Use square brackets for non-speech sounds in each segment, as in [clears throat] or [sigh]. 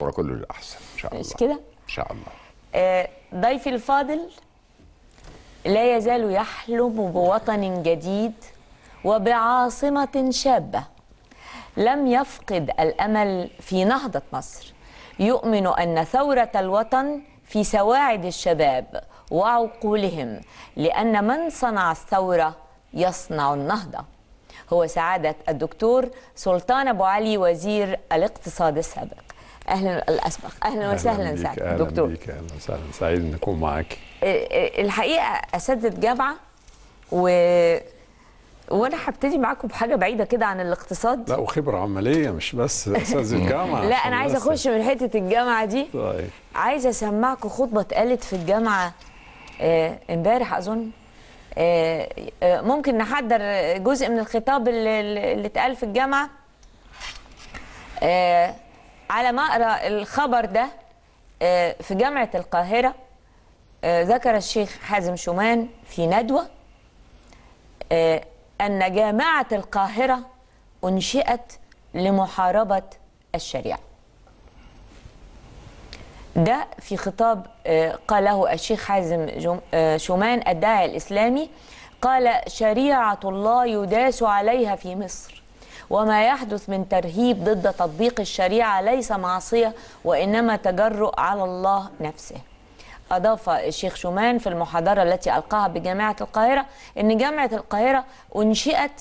الكوره كله للاحسن ان شاء الله مش كده؟ ان شاء الله آه ضيفي الفاضل لا يزال يحلم بوطن جديد وبعاصمه شابه لم يفقد الامل في نهضه مصر يؤمن ان ثوره الوطن في سواعد الشباب وعقولهم لان من صنع الثوره يصنع النهضه هو سعاده الدكتور سلطان ابو علي وزير الاقتصاد السابق اهلا الاسبق اهلا, وسهلا سعد أهلاً دكتور بيك اهلا وسهلا سعيد ان اكون معاك الحقيقه اساتذه جامعه و وانا هبتدي معاكم بحاجه بعيده كده عن الاقتصاد لا وخبره عمليه مش بس اساتذه [laughs] جامعه لا انا عايزه اخش من حته الجامعه دي طيب عايزه اسمعكم خطبه اتقالت في الجامعه آه، امبارح آه اظن آه آه ممكن نحضر جزء من الخطاب اللي اتقال في الجامعه آه على ما اقرا الخبر ده آه، في جامعه القاهره آه، ذكر الشيخ حازم شومان في ندوه آه، ان جامعه القاهره انشئت لمحاربه الشريعه ده في خطاب قاله الشيخ حازم شومان الداعي الاسلامي قال شريعه الله يداس عليها في مصر وما يحدث من ترهيب ضد تطبيق الشريعة ليس معصية وإنما تجرؤ على الله نفسه أضاف الشيخ شومان في المحاضرة التي ألقاها بجامعة القاهرة أن جامعة القاهرة أنشئت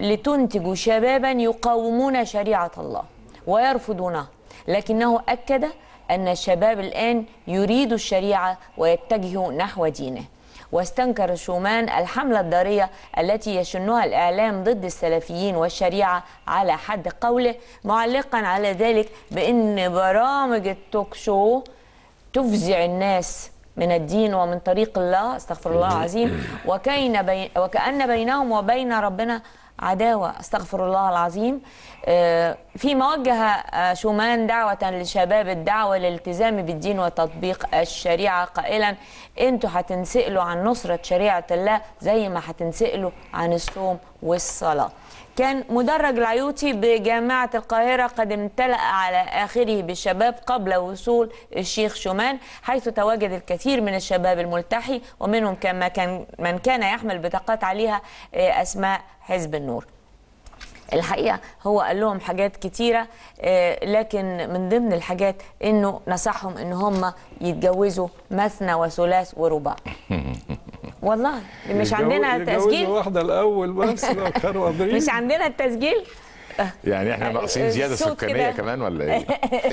لتنتج شبابا يقاومون شريعة الله ويرفضونها لكنه أكد أن الشباب الآن يريد الشريعة ويتجه نحو دينه واستنكر شومان الحملة الضارية التي يشنها الإعلام ضد السلفيين والشريعة على حد قوله معلقا على ذلك بأن برامج التوك شو تفزع الناس من الدين ومن طريق الله استغفر الله العظيم وكأن وكأن بينهم وبين ربنا عداوة استغفر الله العظيم آه، في موجه آه، شومان دعوة لشباب الدعوة للالتزام بالدين وتطبيق الشريعة قائلا انتوا هتنسألوا عن نصرة شريعة الله زي ما هتنسألوا عن الصوم والصلاة كان مدرج العيوطي بجامعة القاهرة قد امتلأ على آخره بالشباب قبل وصول الشيخ شومان حيث تواجد الكثير من الشباب الملتحي ومنهم كما كان من كان يحمل بطاقات عليها آه، أسماء حزب النور الحقيقه هو قال لهم حاجات كتيره آه، لكن من ضمن الحاجات انه نصحهم ان هم يتجوزوا مثنى وثلاث ورباع [laughs] والله مش عندنا تسجيل واحده الاول بس [laughs] مش عندنا التسجيل يعني احنا ناقصين آه، زياده سكانيه كمان ولا ايه؟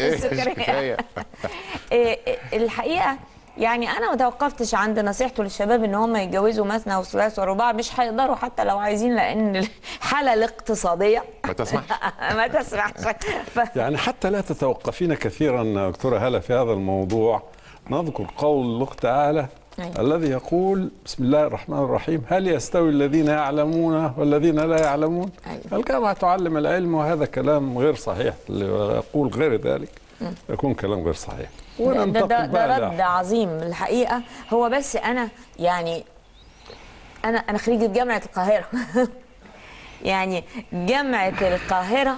[laughs] السكريه [laughs] آه، آه، الحقيقه يعني انا ما توقفتش عند نصيحته للشباب ان هم يتجوزوا مثنى وثلاث ورباع مش هيقدروا حتى لو عايزين لان الحاله الاقتصاديه ما تسمحش ما تسمحش يعني حتى لا تتوقفين كثيرا دكتوره هلا في هذا الموضوع نذكر قول الله تعالى أيوة. الذي يقول بسم الله الرحمن الرحيم هل يستوي الذين يعلمون والذين لا يعلمون أيوة. الجامعة تعلم العلم وهذا كلام غير صحيح اللي يقول غير ذلك يكون كلام غير صحيح ده, ده, ده, ده رد عظيم الحقيقة هو بس أنا يعني أنا أنا خريجة جامعة القاهرة [laughs] يعني جامعة القاهرة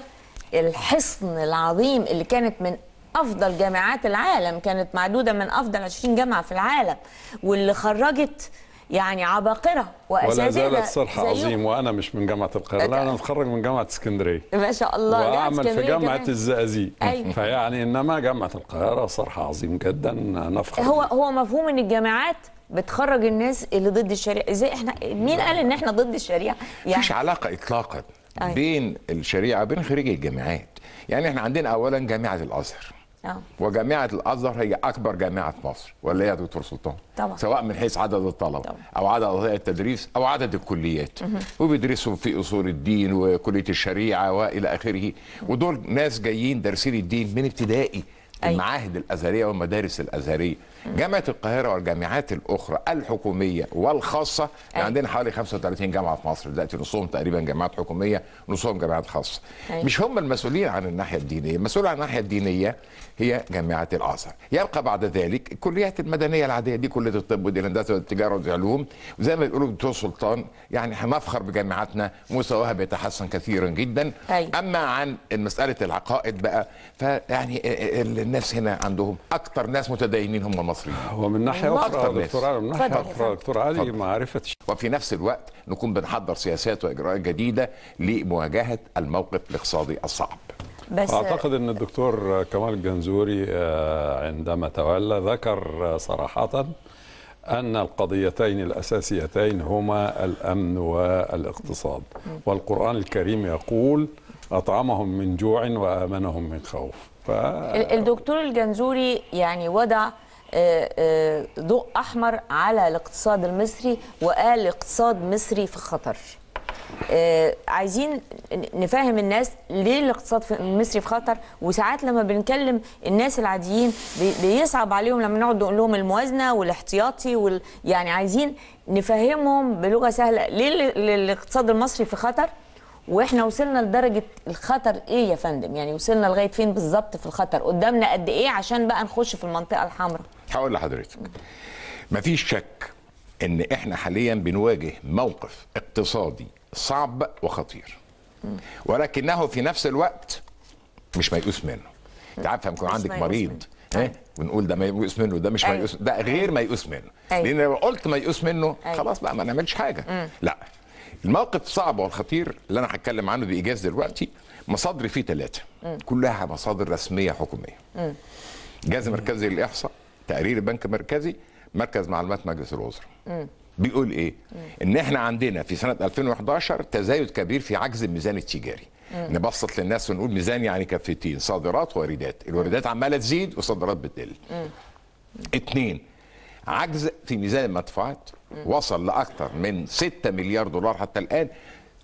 الحصن العظيم اللي كانت من افضل جامعات العالم كانت معدوده من افضل 20 جامعه في العالم واللي خرجت يعني عباقره واساتذه ولا زالت صرح عظيم وانا مش من جامعه القاهره لا انا متخرج من جامعه اسكندريه ما شاء الله واعمل في جامعه الزقازيق أيوة. فيعني انما جامعه القاهره صرح عظيم جدا نفخر هو هو مفهوم ان الجامعات بتخرج الناس اللي ضد الشريعه ازاي احنا مين قال ان احنا ضد الشريعه يعني مفيش علاقه اطلاقا أيوة. بين الشريعه وبين خريج الجامعات يعني احنا عندنا اولا جامعه الازهر أوه. وجامعه الازهر هي اكبر جامعه في مصر ولا هي يا دكتور سلطان طبعا. سواء من حيث عدد الطلبه او عدد التدريس او عدد الكليات مه. وبيدرسوا في اصول الدين وكليه الشريعه والى اخره ودول ناس جايين دارسين الدين من ابتدائي أي. المعاهد الازهريه والمدارس الازهريه جامعه القاهره والجامعات الاخرى الحكوميه والخاصه أي. يعني عندنا حوالي 35 جامعه في مصر دلوقتي نصهم تقريبا جامعات حكوميه نصهم جامعات خاصه أي. مش هم المسؤولين عن الناحيه الدينيه المسؤول عن الناحيه الدينيه هي جامعه الازهر يبقى بعد ذلك الكليات المدنيه العاديه دي كليه الطب ودي الهندسه والتجاره والعلوم وزي ما بيقولوا الدكتور سلطان يعني احنا نفخر بجامعاتنا مستواها بيتحسن كثيرا جدا أي. اما عن مساله العقائد بقى فيعني الناس هنا عندهم اكثر ناس متدينين هم المصريين ومن ناحيه اخرى دكتور من ناحيه اخرى دكتور علي معرفه وفي نفس الوقت نكون بنحضر سياسات واجراءات جديده لمواجهه الموقف الاقتصادي الصعب بس اعتقد ان الدكتور كمال الجنزوري آه، عندما تولى ذكر صراحه أن القضيتين الأساسيتين هما الأمن والاقتصاد والقرآن الكريم يقول أطعمهم من جوع وآمنهم من خوف ف... الدكتور الجنزوري يعني وضع آه، آه، ضوء أحمر على الاقتصاد المصري وقال اقتصاد مصري في خطر آه، عايزين نفهم الناس ليه الاقتصاد المصري في خطر وساعات لما بنكلم الناس العاديين بيصعب عليهم لما نقعد نقول لهم الموازنه والاحتياطي وال... يعني عايزين نفهمهم بلغه سهله ليه الاقتصاد المصري في خطر واحنا وصلنا لدرجه الخطر ايه يا فندم يعني وصلنا لغايه فين بالظبط في الخطر قدامنا قد ايه عشان بقى نخش في المنطقه الحمراء هقول لحضرتك مفيش شك ان احنا حاليا بنواجه موقف اقتصادي صعب وخطير ولكنه في نفس الوقت مش ميؤوس منه انت عارف لما يكون عندك مريض ها ونقول أيوه. ده ميؤوس منه ده مش ميؤوس أيوه. ده غير ميؤوس منه أيوه. لان لو قلت ميؤوس منه خلاص بقى ما نعملش حاجه لا الموقف الصعب والخطير اللي انا هتكلم عنه بايجاز دلوقتي مصادر فيه ثلاثه كلها مصادر رسميه حكوميه الجهاز المركزي للاحصاء تقرير البنك المركزي مركز معلومات مجلس الوزراء بيقول ايه ان احنا عندنا في سنه 2011 تزايد كبير في عجز الميزان التجاري نبسط للناس ونقول ميزان يعني كفتين صادرات واردات الواردات عماله تزيد والصادرات بتقل اتنين عجز في ميزان المدفوعات وصل لاكثر من 6 مليار دولار حتى الان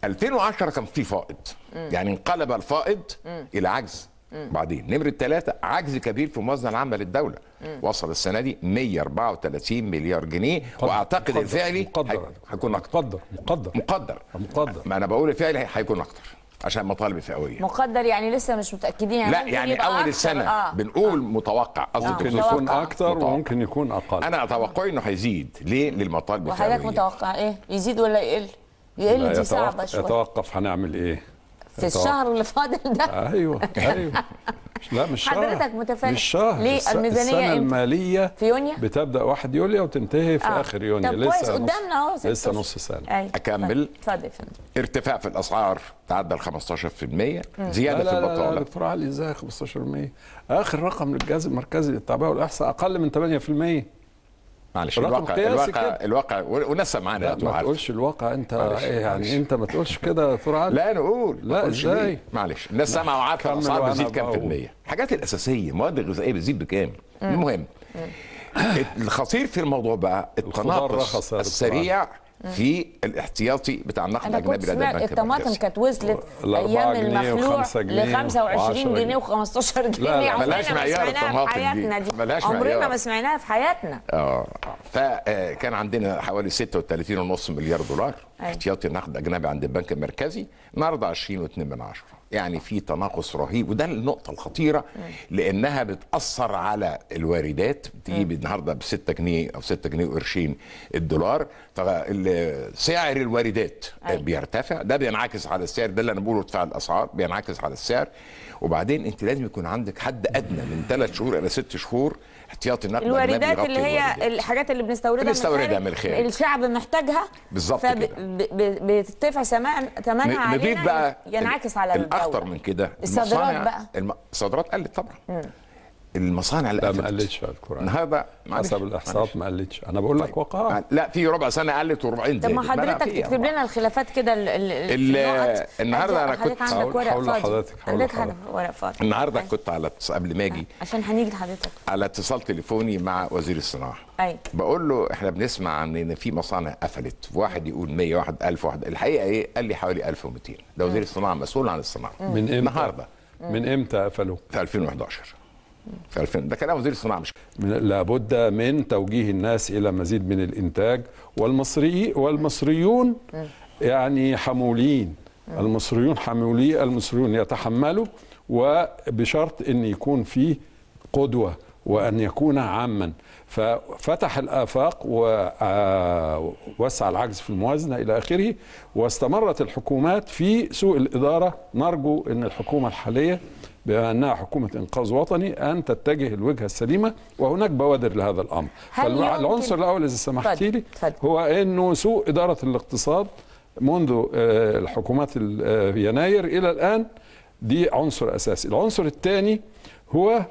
2010 كان في فائض يعني انقلب الفائض الى عجز بعدين نمرة ثلاثة عجز كبير في الموازنة العامة للدولة وصل السنة دي 134 مليار جنيه مقدر. وأعتقد مقدر. الفعلي مقدر. هيكون أكتر مقدر مقدر مقدر ما أنا بقول الفعلي هيكون أكتر عشان مطالب فئويه مقدر يعني لسه مش متاكدين يعني لا يعني اول السنه آه. بنقول آه. متوقع قصدي آه. ممكن يكون اكتر متوقع. وممكن يكون اقل انا اتوقعي انه هيزيد ليه للمطالب الفئويه وحضرتك متوقع ايه يزيد ولا يقل يقل دي صعبه شويه يتوقف هنعمل ايه في الشهر اللي فاضل ده ايوه ايوه لا مش شهر حضرتك متفائل مش شهر ليه الميزانيه السنه الماليه في يونيو بتبدا 1 يوليو وتنتهي في آه. اخر يونيو طب لسه كويس قدامنا اهو لسه نص سنه أيوة. اكمل اتفضل ارتفاع في الاسعار تعدى ال 15% زياده لا لا في البطاله لا لا دكتور علي ازاي 15% اخر رقم للجهاز المركزي للتعبئه والاحصاء اقل من 8% معلش الواقع الواقع, الواقع ونسى معانا ما تقولش الواقع انت معلش إيه يعني معلش. انت ما تقولش كده ترى لا نقول لا ازاي معلش الناس سامعه وعارفه الاسعار بتزيد كام في المية الحاجات الاساسيه المواد الغذائيه بتزيد بكام المهم الخطير في الموضوع بقى التناقص السريع في الاحتياطي بتاع النقد الاجنبي اللي البنك الطماطم كانت وصلت ايام المخلوع ل 25 جنيه و15 جنيه لا لا ملهاش معيار الطماطم دي ملهاش معيار عمرنا ما سمعناها في حياتنا اه فكان آه، عندنا حوالي 36 ونص مليار دولار احتياطي نقد اجنبي عند البنك المركزي النهارده 20.2 من عشرة يعني في تناقص رهيب وده النقطه الخطيره لانها بتاثر على الواردات بتجيب النهارده ب 6 جنيه او 6 جنيه وقرشين الدولار فسعر الواردات بيرتفع ده بينعكس على السعر ده اللي انا بقوله ارتفاع الاسعار بينعكس على السعر وبعدين انت لازم يكون عندك حد ادنى من ثلاث شهور الى ست شهور احتياطي نقل الواردات اللي هي الواردات. الحاجات اللي بنستوردها بنستوردها من الخارج الشعب محتاجها بالظبط فبترتفع بترتفع ثمنها علينا بقى ينعكس على الدوله الاخطر من كده الصادرات بقى الصادرات قلت طبعا مم. المصانع لا ما قلتش الكوره هذا حسب الاحصاءات ما قلتش انا بقول لك طيب. وقعها آه، لا في ربع سنه قلت وربعين طب ما حضرتك تكتب لنا الخلافات كده النهارده انا كنت حول حضرتك ورق فاضي النهارده طيب. كنت على قبل ما اجي عشان هنيجي لحضرتك على اتصال تليفوني مع وزير الصناعه ايوه بقول له احنا بنسمع عن ان في مصانع قفلت واحد يقول 100 واحد 1000 واحد الحقيقه ايه قال لي حوالي 1200 ده وزير الصناعه مسؤول عن الصناعه من امتى النهارده من امتى قفلوا في 2011 في 2000 ده كلام وزير الصناعه مش لابد من توجيه الناس الى مزيد من الانتاج والمصري والمصريون يعني حمولين المصريون حمولي المصريون يتحملوا وبشرط ان يكون فيه قدوه وان يكون عاما ففتح الافاق ووسع آه، العجز في الموازنه الى اخره واستمرت الحكومات في سوء الاداره نرجو ان الحكومه الحاليه بانها حكومه انقاذ وطني ان تتجه الوجهه السليمه وهناك بوادر لهذا الامر فالعنصر الاول اذا سمحت لي هو انه سوء اداره الاقتصاد منذ آه، الحكومات آه، يناير الى الان دي عنصر اساسي العنصر الثاني هو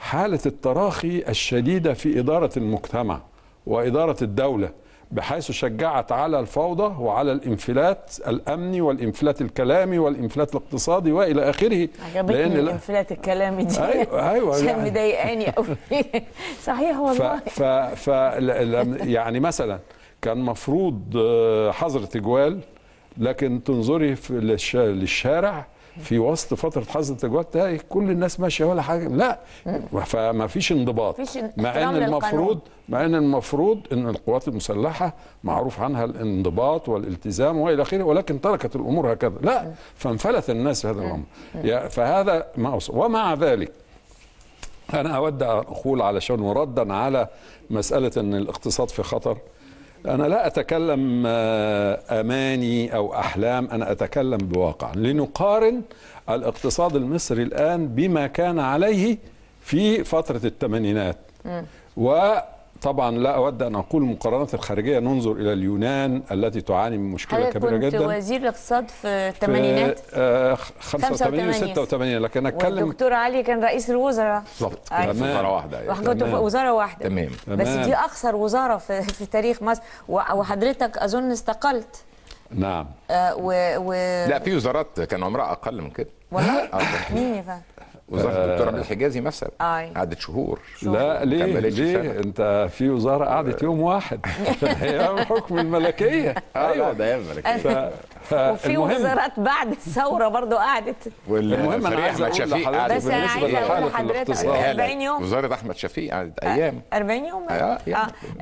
حاله التراخي الشديده في اداره المجتمع واداره الدوله بحيث شجعت على الفوضى وعلى الانفلات الامني والانفلات الكلامي والانفلات الاقتصادي والى اخره لان الانفلات الكلامي دي ايوه ايوه عشان [laughs] يعني مضايقاني قوي [laughs] صحيح والله ف, ف يعني مثلا كان مفروض آه، حظر تجوال لكن تنظري للشارع في وسط فتره حظر التجوال تلاقي كل الناس ماشيه ولا حاجه لا فما فيش انضباط مع ان المفروض مع ان المفروض ان القوات المسلحه معروف عنها الانضباط والالتزام والى اخره ولكن تركت الامور هكذا لا فانفلت الناس هذا الامر فهذا ما أصل. ومع ذلك انا اود اقول علشان وردا على مساله ان الاقتصاد في خطر أنا لا أتكلم آه، أماني أو أحلام أنا أتكلم بواقع لنقارن الاقتصاد المصري الآن بما كان عليه في فترة الثمانينات طبعا لا اود ان اقول المقارنات الخارجيه ننظر الى اليونان التي تعاني من مشكله كبيره جدا كنت وزير الاقتصاد في الثمانينات 85 آه، و86 لكن اتكلم والدكتور علي كان رئيس الوزراء بالظبط في وزاره واحده يعني كنت في وزاره واحده تمام بس دي اقصر وزاره في, في تاريخ مصر وحضرتك اظن استقلت نعم آه و... و... لا في وزارات كان عمرها اقل من كده والله آه، مين يا فندم وزاره آه، الدكتور عبد الحجازي مثلا آه. قعدت شهور لا ليه ليه سنة. انت في وزاره قعدت يوم واحد [laughs] هي حكم الملكيه [laughs] آه، ايوه ده هي الملكيه [laughs] وفي وزارات بعد الثوره برضو قعدت المهم انا عايز احمد شفيق بس انا عايز اقول لحضرتك 40 يوم وزاره احمد شفيق قعدت ايام 40 يوم اه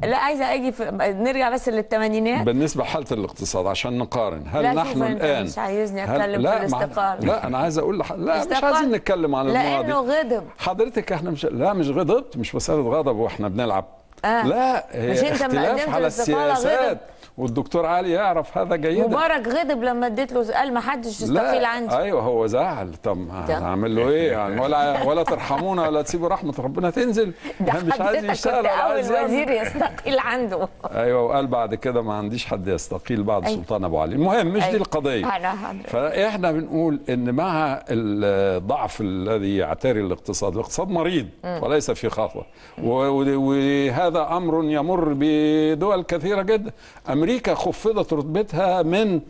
لا عايزه اجي نرجع بس للثمانينات بالنسبه لحاله الاقتصاد عشان نقارن هل نحن الان مش عايزني اتكلم في الاستقاله لا انا عايز اقول لا مش عايزين نتكلم عن الماضي لانه غضب حضرتك احنا مش لا مش غضبت مش مساله غضب واحنا بنلعب آه. لا هي مش اختلاف على السياسات غضب. والدكتور علي يعرف هذا جيدا مبارك غضب لما اديت له قال ما حدش يستقيل عندي ايوه هو زعل طب هعمل له ايه يعني ولا [laughs] ولا ترحمونا ولا تسيبوا رحمه ربنا تنزل ده مش عايز يشتغل عايز اول وزير يستقيل عنده ايوه وقال بعد كده ما عنديش حد يستقيل بعد أيوة. سلطان ابو علي المهم مش أيوة. دي القضيه فاحنا بنقول ان مع الضعف الذي يعتري الاقتصاد الاقتصاد مريض م. وليس في خطوه وهذا امر يمر بدول كثيره جدا امريكا أمريكا خفضت رتبتها من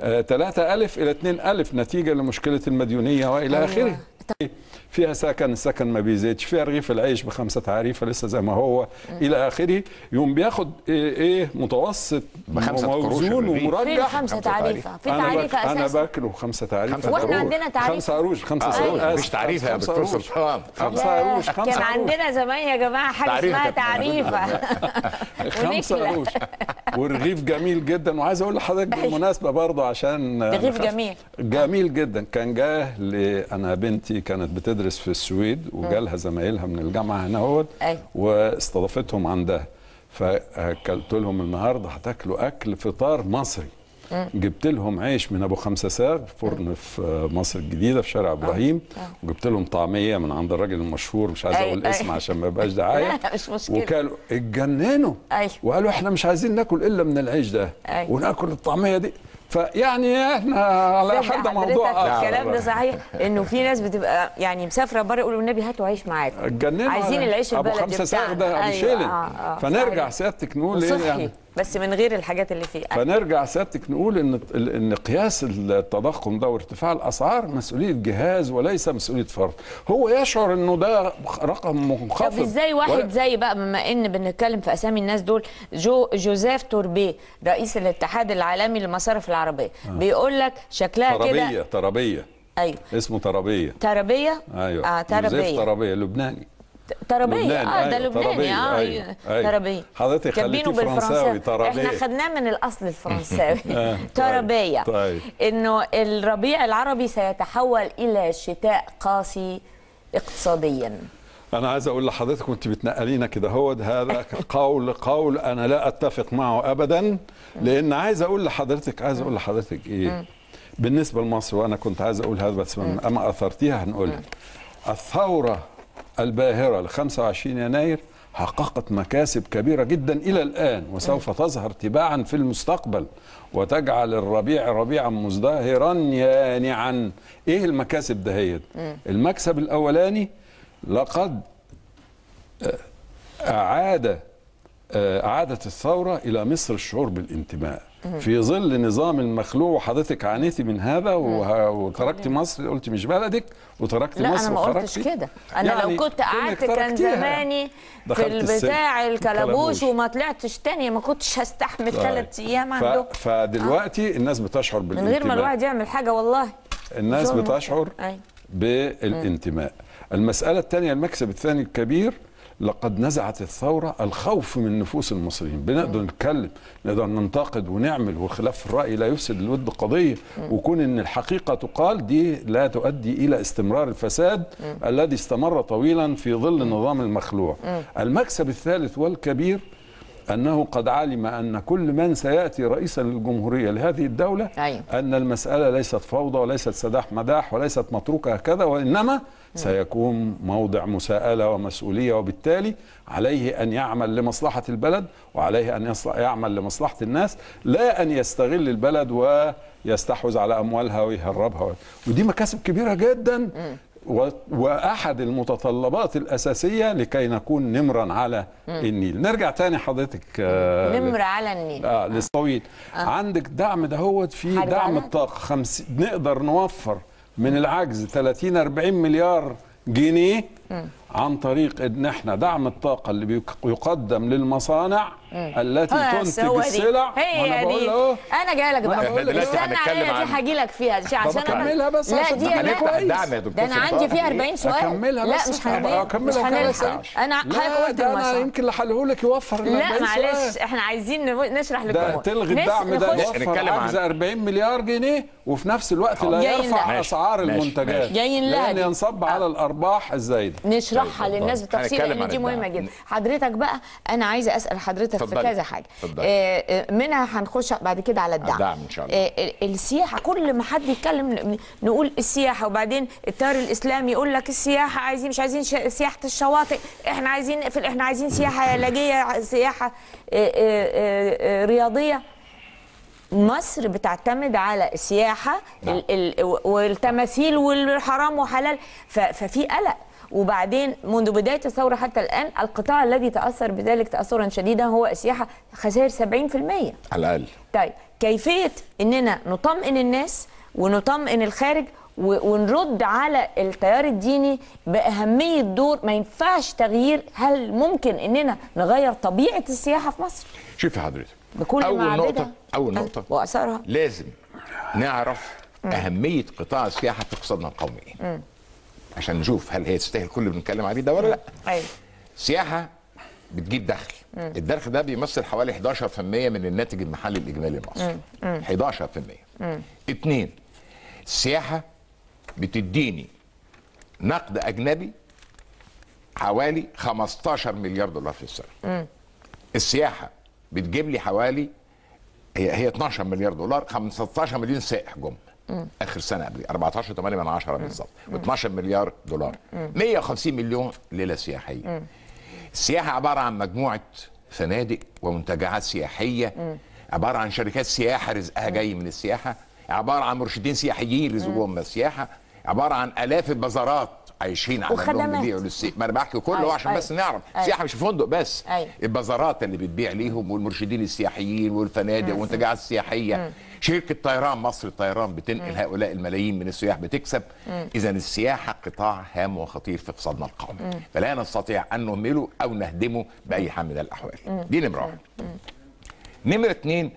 3000 آه، إلى 2000 نتيجة لمشكلة المديونية وإلى أيوة. آخره فيها سكن السكن ما بيزيدش فيها رغيف العيش بخمسة عريفة لسه زي ما هو إلى آخره يوم بياخد إيه, إيه متوسط بخمسة موزون ومرجح فين خمسة تعريفة في تعريفة أساسا أنا باكله خمسة تعريفة وإحنا عندنا تعريفة خمسة عروش خمسة عروش آه. أيوة. مش تعريفة يا دكتور سلطان خمسة قروش خمسة عروش كان عندنا زمان يا جماعة حاجة اسمها تعريفة [laughs] [laughs] خمسة عروش والرغيف جميل جدا وعايز اقول لحضرتك بالمناسبه برضه عشان رغيف جميل جميل جدا كان جاه ل... انا بنتي كانت بتدرس في السويد وجالها زمايلها من الجامعه هنا اهوت واستضافتهم عندها فاكلت لهم النهارده هتاكلوا اكل فطار مصري جبت لهم عيش من ابو خمسه ساغ فرن في مصر الجديده في شارع آه. ابراهيم آه. وجبت لهم طعميه من عند الراجل المشهور مش عايز اقول اسم عشان ما يبقاش دعايه [laughs] مش مشكله وكانوا اتجننوا وقالوا احنا مش عايزين ناكل الا من العيش ده وناكل الطعميه دي فيعني احنا على حد موضوع آخر الكلام ده صحيح انه في ناس بتبقى يعني مسافره بره يقولوا النبي هاتوا عيش معاك عايزين العيش البلدي ابو خمسه ساغ ده أيوة آه آه فنرجع سيادتك نقول ايه يعني بس من غير الحاجات اللي فيه فنرجع سيادتك نقول ان ان قياس التضخم ده وارتفاع الاسعار مسؤوليه جهاز وليس مسؤوليه فرد هو يشعر انه ده رقم منخفض طب ازاي واحد زي بقى بما ان بنتكلم في اسامي الناس دول جو جوزيف توربيه رئيس الاتحاد العالمي للمصارف العربيه آه. بيقول لك شكلها كده ترابيه ترابيه ايوه اسمه ترابيه ترابيه ايوه آه ترابيه جوزيف ترابيه لبناني آه، أيوة، ترابيه اه ده أيوة، لبناني أيوة، اه ترابيه حضرتك كاتبينه بالفرنساوي ترابيه احنا خدناه من الاصل [laughs] الفرنساوي آه، طيب، ترابيه طيب. انه الربيع العربي سيتحول الى شتاء قاسي اقتصاديا انا عايز اقول لحضرتك وانت بتنقلينا كده هو هذا قول قول انا لا اتفق معه ابدا لان عايز اقول لحضرتك عايز اقول لحضرتك ايه بالنسبه لمصر وانا كنت عايز اقول هذا بس اما اثرتيها هنقول الثوره الباهرة ل 25 يناير حققت مكاسب كبيرة جدا إلى الآن وسوف تظهر تباعا في المستقبل وتجعل الربيع ربيعا مزدهرا يانعا إيه المكاسب دهيت المكسب الأولاني لقد آه، أعاد آه، أعادت الثورة إلى مصر الشعور بالانتماء في ظل نظام المخلوع وحضرتك عانيتي من هذا وتركت مصر قلت مش بلدك وتركت لا انا ما قلتش كده انا يعني لو كنت قعدت كان زماني في البتاع الكلبوش وما طلعتش تاني ما كنتش هستحمل ثلاث طيب. ايام عندهم فدلوقتي آه. الناس بتشعر بالانتماء من غير ما الواحد يعمل حاجه والله الناس بتشعر بالانتماء المساله الثانيه المكسب الثاني الكبير لقد نزعت الثورة الخوف من نفوس المصريين بنقدر نتكلم نقدر ننتقد ونعمل وخلاف الرأي لا يفسد الود قضية وكون أن الحقيقة تقال دي لا تؤدي إلى استمرار الفساد الذي استمر طويلا في ظل النظام المخلوع المكسب الثالث والكبير أنه قد علم أن كل من سيأتي رئيسا للجمهورية لهذه الدولة أيوة. أن المسألة ليست فوضى وليست سداح مداح وليست متروكة هكذا وإنما سيكون موضع مساءلة ومسؤولية وبالتالي عليه أن يعمل لمصلحة البلد وعليه أن يعمل لمصلحة الناس لا أن يستغل البلد ويستحوذ على أموالها ويهربها ودي مكاسب كبيرة جدا واحد المتطلبات الاساسيه لكي نكون نمرا على النيل نرجع تاني حضرتك آه، نمر على النيل اه للطويل آه. عندك دعم دهوت في دعم الطاقه خمس... نقدر نوفر من العجز 30 40 مليار جنيه عن طريق ان احنا دعم الطاقه اللي بيقدم للمصانع إيه. التي تنتج السلع هي دي انا جاي لك بقى استنى عليها دي هاجي لك فيها دي عشان اكملها بس لا دي انا ده انا عندي فيها 40 سؤال اكملها بس لا مش هنلحق انا حضرتك قلت انا يمكن حله لك يوفر لا معلش احنا عايزين نشرح لكم ده تلغي الدعم ده يوفر عن 40 مليار جنيه وفي نفس الوقت لا يرفع اسعار المنتجات جايين لها لان ينصب على الارباح الزايده نشرحها طيب، للناس طيب، طيب. بالتفصيل لان دي مهمه جدا حضرتك بقى انا عايزه اسال حضرتك في فضل. كذا حاجه فضل. آه، آه، منها هنخش بعد كده على الدعم الدعم ان شاء الله آه، السياحه كل ما حد يتكلم نقول السياحه وبعدين التيار الاسلامي يقول لك السياحه عايزين مش عايزين سياحه الشواطئ احنا عايزين في احنا عايزين سياحه علاجيه سياحه رياضيه مصر بتعتمد على السياحه نعم. والتماثيل والحرام وحلال ففي قلق وبعدين منذ بدايه الثوره حتى الان القطاع الذي تاثر بذلك تاثرا شديدا هو السياحه خسائر 70% على الاقل طيب كيفيه اننا نطمئن الناس ونطمئن الخارج ونرد على التيار الديني باهميه دور ما ينفعش تغيير هل ممكن اننا نغير طبيعه السياحه في مصر؟ شوف حضرتك بكل اول نقطه اول أه، نقطه واثارها لازم نعرف اهميه قطاع السياحه في اقتصادنا القومي م. عشان نشوف هل هي تستاهل كل اللي بنتكلم عليه ده ولا لا ايوه سياحه بتجيب دخل الدخل ده بيمثل حوالي 11% من الناتج المحلي الاجمالي المصري 11% اثنين السياحه بتديني نقد اجنبي حوالي 15 مليار دولار في السنه السياحه بتجيب لي حوالي هي هي 12 مليار دولار 15 مليون سائح جم اخر سنه قبل 14 8 من 10 بالظبط و12 مليار دولار 150 مليون ليله سياحيه السياحه عباره عن مجموعه فنادق ومنتجعات سياحيه عباره عن شركات سياحه رزقها جاي من السياحه عباره عن مرشدين سياحيين رزقهم من السياحه عباره عن الاف البازارات عايشين على انهم بيبيعوا للسياح ما انا بحكي كله أيوة، عشان أيوة. بس نعرف أيوة. سياحه مش فندق بس أيوة. البازارات اللي بتبيع ليهم والمرشدين السياحيين والفنادق أيوة. والمنتجعات السياحيه مم. شركه طيران مصر الطيران بتنقل مم. هؤلاء الملايين من السياح بتكسب اذا السياحه قطاع هام وخطير في اقتصادنا القومي فلا نستطيع ان نهمله او نهدمه باي حال من الاحوال دي نمره واحد نمره اثنين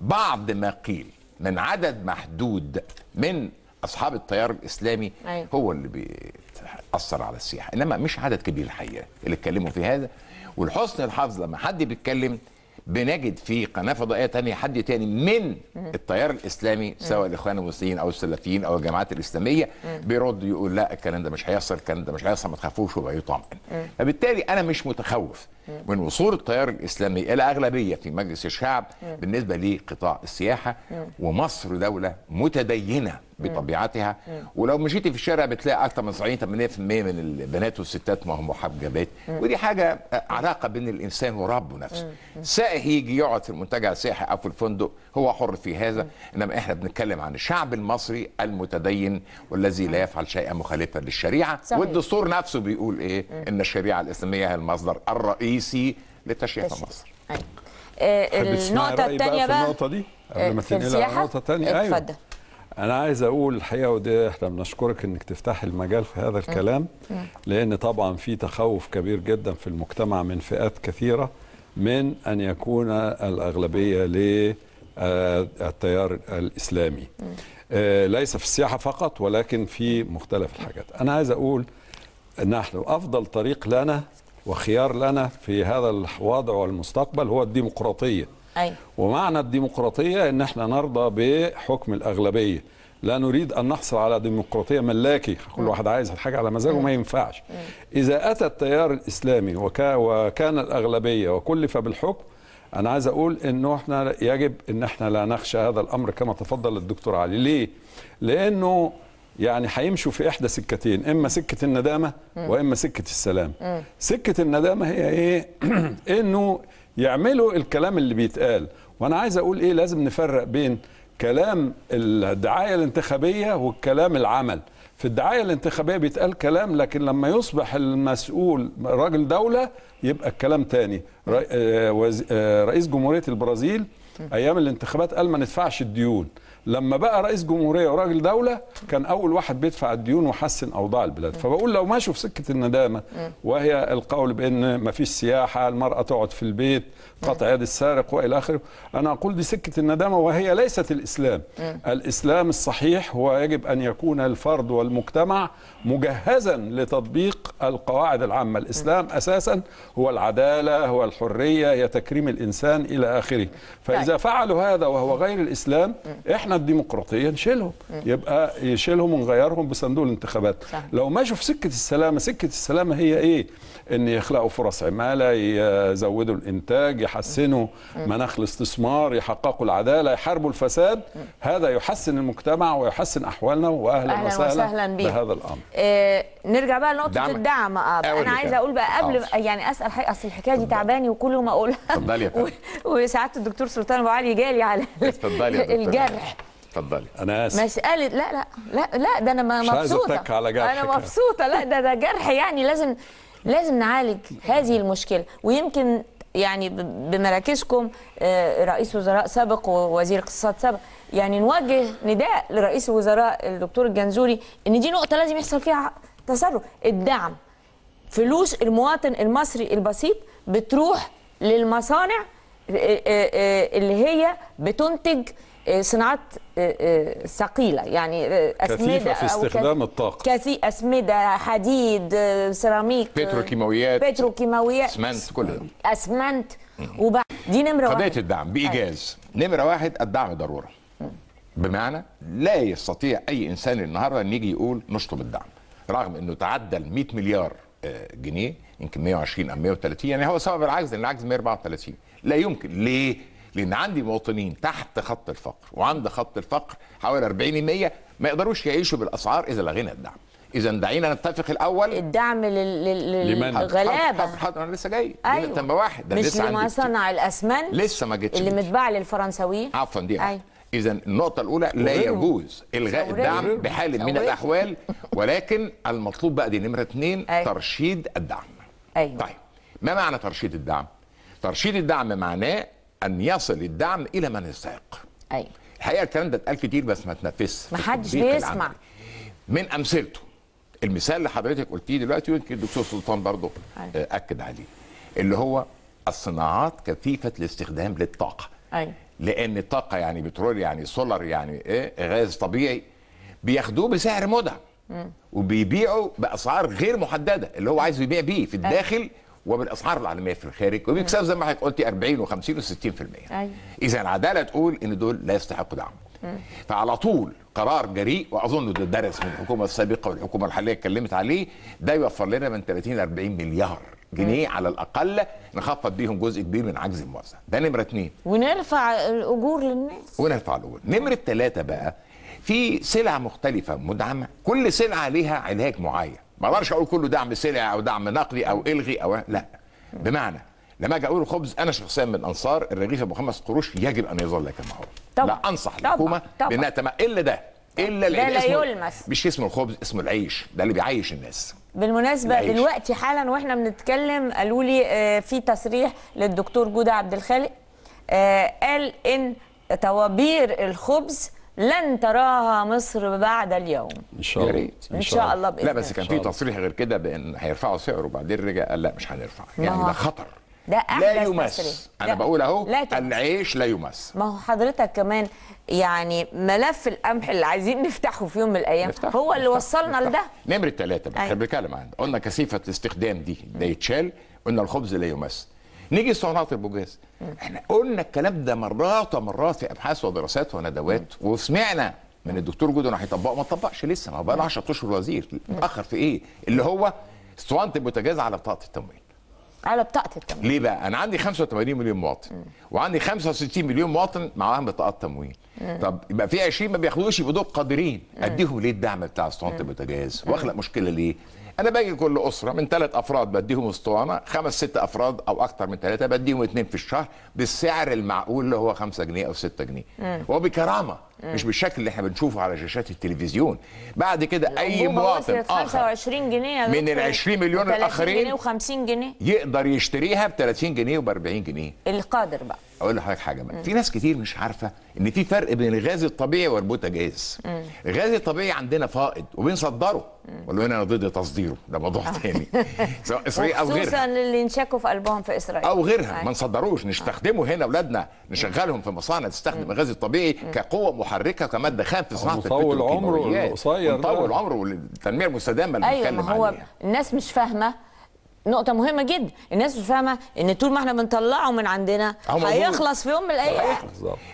بعض ما قيل من عدد محدود من اصحاب التيار الاسلامي أيوة. هو اللي بيأثر على السياحه انما مش عدد كبير الحقيقه اللي اتكلموا في هذا ولحسن الحظ لما حد بيتكلم بنجد في قناه فضائيه تانية حد تاني من التيار الاسلامي سواء الاخوان المسلمين او السلفيين او الجماعات الاسلاميه بيرد يقول لا الكلام ده مش هيحصل الكلام ده مش هيحصل ما تخافوش وبقى يطمئن فبالتالي انا مش متخوف من وصول التيار الاسلامي الى اغلبيه في مجلس الشعب بالنسبه لقطاع السياحه ومصر دوله متدينه بطبيعتها ولو مشيتي في الشارع بتلاقي اكثر من 70 80% من البنات والستات ما هم محجبات ودي حاجه آه، علاقه بين الانسان وربه نفسه سائح يجي يقعد في المنتجع السياحي او في الفندق هو حر في هذا انما احنا بنتكلم عن الشعب المصري المتدين والذي لا يفعل شيئا مخالفا للشريعه والدستور نفسه بيقول ايه ان الشريعه الاسلاميه هي المصدر الرئيسي لتشريع مصر آه، النقطه الثانيه بقى, بقى, بقى النقطه دي قبل آه، ما تنقل على النقطه الثانيه ايوه اتفضل انا عايز اقول الحقيقه وده احنا بنشكرك انك تفتح المجال في هذا الكلام لان طبعا في تخوف كبير جدا في المجتمع من فئات كثيره من ان يكون الاغلبيه للتيار آه، الاسلامي آه، ليس في السياحه فقط ولكن في مختلف الحاجات انا عايز اقول نحن افضل طريق لنا وخيار لنا في هذا الوضع والمستقبل هو الديمقراطيه أي. ومعنى الديمقراطية أن احنا نرضى بحكم الأغلبية لا نريد أن نحصل على ديمقراطية ملاكي كل واحد عايز حاجة على مزاجه ما ينفعش إذا أتى التيار الإسلامي وكان الأغلبية وكلف بالحكم أنا عايز أقول أنه احنا يجب أن احنا لا نخشى هذا الأمر كما تفضل الدكتور علي ليه؟ لأنه يعني هيمشوا في احدى سكتين اما سكه الندامه واما سكه السلام سكه الندامه هي ايه [clears throat] انه يعملوا الكلام اللي بيتقال وانا عايز اقول ايه لازم نفرق بين كلام الدعايه الانتخابيه والكلام العمل في الدعايه الانتخابيه بيتقال كلام لكن لما يصبح المسؤول راجل دوله يبقى الكلام تاني آه، آه، رئيس جمهوريه البرازيل ايام الانتخابات قال ما ندفعش الديون لما بقى رئيس جمهوريه وراجل دوله كان اول واحد بيدفع الديون وحسن اوضاع البلاد فبقول لو ماشوا في سكه الندامه وهي القول بان ما فيش سياحه المراه تقعد في البيت قطع يد السارق والى اخره انا اقول دي سكه الندامه وهي ليست الاسلام الاسلام الصحيح هو يجب ان يكون الفرد والمجتمع مجهزا لتطبيق القواعد العامه الاسلام اساسا هو العداله هو الحريه هي تكريم الانسان الى اخره فاذا طيب. فعلوا هذا وهو غير الاسلام احنا الديمقراطيه نشيلهم يبقى يشيلهم ونغيرهم بصندوق الانتخابات صح. لو ماشوا في سكه السلامه سكه السلامه هي ايه ان يخلقوا فرص عماله يزودوا الانتاج يحسنوا مناخ الاستثمار يحققوا العداله يحاربوا الفساد هذا يحسن المجتمع ويحسن احوالنا واهلا وسهلا, وسهلا بهذا الامر آه، نرجع بقى لنقطه دعم. الدعم اه انا عايزه اقول بقى قبل حاضر. يعني اسال حاجه اصل الحكايه دي تعباني وكل ما اقولها اتفضلي يا [laughs] فندم وسعاده الدكتور سلطان ابو علي جالي على [laughs] الجرح اتفضلي انا اسف مساله لا لا لا لا ده انا مبسوطه مش على جرحك انا مبسوطه لا ده ده جرح يعني لازم لازم نعالج هذه المشكله ويمكن يعني بمراكزكم آه، رئيس وزراء سابق ووزير اقتصاد سابق يعني نوجه نداء لرئيس الوزراء الدكتور الجنزوري ان دي نقطه لازم يحصل فيها تصرف الدعم فلوس المواطن المصري البسيط بتروح للمصانع آه، آه، آه، اللي هي بتنتج صناعات ثقيله يعني اسمده في استخدام الطاقه كثي اسمده حديد سيراميك بتروكيماويات بتروكيماويات اسمنت كل اسمنت وبعد دي نمره واحد قضيه الدعم أيوة. بايجاز نمره واحد الدعم ضروره بمعنى لا يستطيع اي انسان النهارده ان يجي يقول نشطب الدعم رغم انه تعدى 100 مليار آه، جنيه يمكن 120 او 130 يعني هو سبب العجز ان العجز 134 لا يمكن ليه؟ لان عندي مواطنين تحت خط الفقر وعند خط الفقر حوالي 40% ما يقدروش يعيشوا بالاسعار اذا لغينا الدعم اذا دعينا نتفق الاول الدعم للغلابه حضر حضر انا لسه جاي أيوة. واحد ده مش لسه لما صنع الاسمنت لسه ما جتش اللي متباع للفرنساويين عفوا دي أيوة. اذا النقطه الاولى لا يجوز الغاء الدعم بحال من الاحوال [laughs] ولكن المطلوب بقى دي نمره اثنين أيوة. ترشيد الدعم أيوة. طيب ما معنى ترشيد الدعم ترشيد الدعم معناه ان يصل الدعم الى من يستحق ايوه الحقيقه الكلام ده اتقال كتير بس ما تنفس ما حدش بيسمع من امثلته المثال اللي حضرتك قلتيه دلوقتي يمكن الدكتور سلطان برضه أيوة. آه، اكد عليه اللي هو الصناعات كثيفه الاستخدام للطاقه أيوة. لان الطاقه يعني بترول يعني سولار يعني ايه غاز طبيعي بياخدوه بسعر مدعم وبيبيعوا باسعار غير محدده اللي هو عايز يبيع بيه في أيوه. الداخل وبالاسعار العالميه في الخارج وبيكسب زي ما حضرتك قلتي 40 و50 و60% ايوه اذا العداله تقول ان دول لا يستحقوا دعم فعلى طول قرار جريء واظن ده درس من الحكومه السابقه والحكومه الحاليه اتكلمت عليه ده يوفر لنا من 30 ل 40 مليار جنيه على الاقل نخفض بيهم جزء كبير من عجز الموازنه ده نمره اثنين ونرفع الاجور للناس ونرفع الاجور نمره ثلاثه بقى في سلع مختلفه مدعمه كل سلعه ليها علاج معين ما اقدرش اقول كله دعم سلع او دعم نقدي او الغي او لا بمعنى لما اجي اقول الخبز انا شخصيا من انصار الرغيف ابو خمس قروش يجب ان يظل كما هو لا انصح الحكومه بانها الا ده الا ده لا يلمس مش اسمه الخبز اسمه العيش ده اللي بيعيش الناس بالمناسبه العيش. دلوقتي حالا واحنا بنتكلم قالوا لي آه، في تصريح للدكتور جوده عبد الخالق آه، قال ان طوابير الخبز لن تراها مصر بعد اليوم ان شاء الله ان شاء, إن شاء الله باذن لا بس كان في تصريح غير كده بان هيرفعوا سعره وبعدين رجع قال لا مش هنرفع يعني ده خطر ده لا يمس انا بقول اهو العيش لا يمس ما هو حضرتك كمان يعني ملف القمح اللي عايزين [laughs] نفتحه في يوم من الايام نفتح. هو اللي نفتح. وصلنا نفتح. لده نمره ثلاثه احنا بنتكلم عنه قلنا كثيفه الاستخدام دي ده يتشال قلنا الخبز لا يمس نيجي الصناعات البوجاز احنا قلنا الكلام ده مرات ومرات في ابحاث ودراسات وندوات وسمعنا من الدكتور جودن هيطبقه ما طبقش لسه ما بقى 10 اشهر وزير اتاخر في ايه اللي هو اسطوانه البوتاجاز على بطاقه التمويل على بطاقه التمويل ليه بقى انا عندي 85 مليون مواطن م. وعندي 65 مليون مواطن معاهم بطاقات تمويل طب يبقى في 20 ما بياخدوش يبقوا دول قادرين اديهم ليه الدعم بتاع اسطوانه البوتاجاز واخلق مشكله ليه انا باجي كل اسره من ثلاث افراد بديهم اسطوانه خمس ست افراد او اكثر من ثلاثه بديهم اثنين في الشهر بالسعر المعقول اللي هو 5 جنيه او 6 جنيه وبكرامه مش بالشكل اللي احنا بنشوفه على شاشات التلفزيون بعد كده يعني اي مواطن اخر 25 جنيه من ال 20 مليون الاخرين جنيه و50 جنيه يقدر يشتريها ب 30 جنيه وب 40 جنيه القادر بقى اقول لحضرتك حاجه بقى في ناس كتير مش عارفه ان في فرق بين الغاز الطبيعي والبوتاجاز الغاز الطبيعي عندنا فائض وبنصدره ولو انا ضد تصديره ده موضوع ثاني آه. [laughs] سواء اسرائيل او غيرها خصوصا اللي انشكوا في قلبهم في اسرائيل او غيرها آه. ما نصدروش نستخدمه هنا اولادنا نشغلهم في مصانع تستخدم الغاز الطبيعي كقوه محركه كماده خام في صناعه طول عمره القصير طول عمره للتنميه المستدامه اللي أيوة بنتكلم هو عليها. الناس مش فاهمه نقطة مهمة جدا، الناس مش فاهمة إن طول ما احنا بنطلعه من عندنا هيخلص في يوم من الأيام.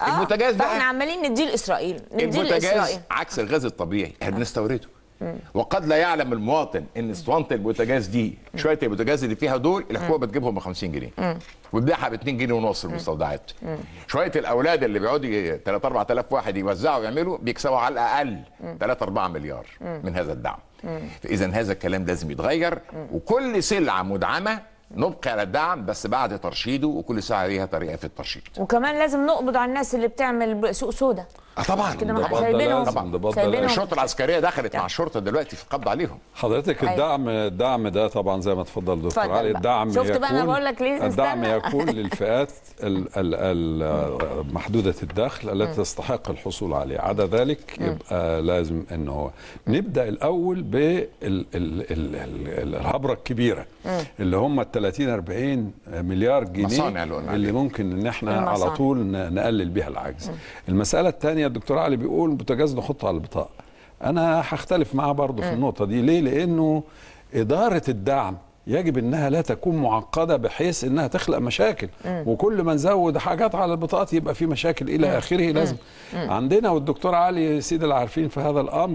آه المنتجات احنا عمالين نديه لإسرائيل، نديه لإسرائيل. المنتجات عكس الغاز الطبيعي، احنا آه. بنستورده. وقد لا يعلم المواطن ان اسطوانه البوتاجاز دي شويه البوتاجاز اللي فيها دول الحكومه بتجيبهم ب 50 جنيه وتبيعها ب 2 جنيه ونص المستودعات شويه الاولاد اللي بيقعدوا 3 4000 واحد يوزعوا ويعملوا بيكسبوا على الاقل 3 4 مليار من هذا الدعم فاذا هذا الكلام لازم يتغير وكل سلعه مدعمه نبقي على الدعم بس بعد ترشيده وكل ساعه ليها طريقه في الترشيد وكمان لازم نقبض على الناس اللي بتعمل سوق سودا اه طبعا طبعا الشرطه العسكريه دخلت مع الشرطه دلوقتي في القبض عليهم حضرتك أيوة. الدعم الدعم ده طبعا زي ما تفضل دكتور علي الدعم شفت يكون بقى انا بقول لك ليه الدعم يكون [laughs] للفئات محدوده الدخل التي تستحق الحصول عليه عدا ذلك يبقى لازم ان هو نبدا الاول بالهبره الكبيره اللي هم ال 30 40 مليار جنيه مصانع اللي ممكن ان احنا المصانع. على طول نقلل بيها العجز م. المساله الثانيه الدكتور علي بيقول بوتاجاز نحطه على البطاقه انا هختلف معاه برضه في النقطه دي ليه لانه اداره الدعم يجب انها لا تكون معقده بحيث انها تخلق مشاكل م. وكل ما نزود حاجات على البطاقات يبقى في مشاكل الى اخره لازم م. عندنا والدكتور علي سيد العارفين في هذا الامر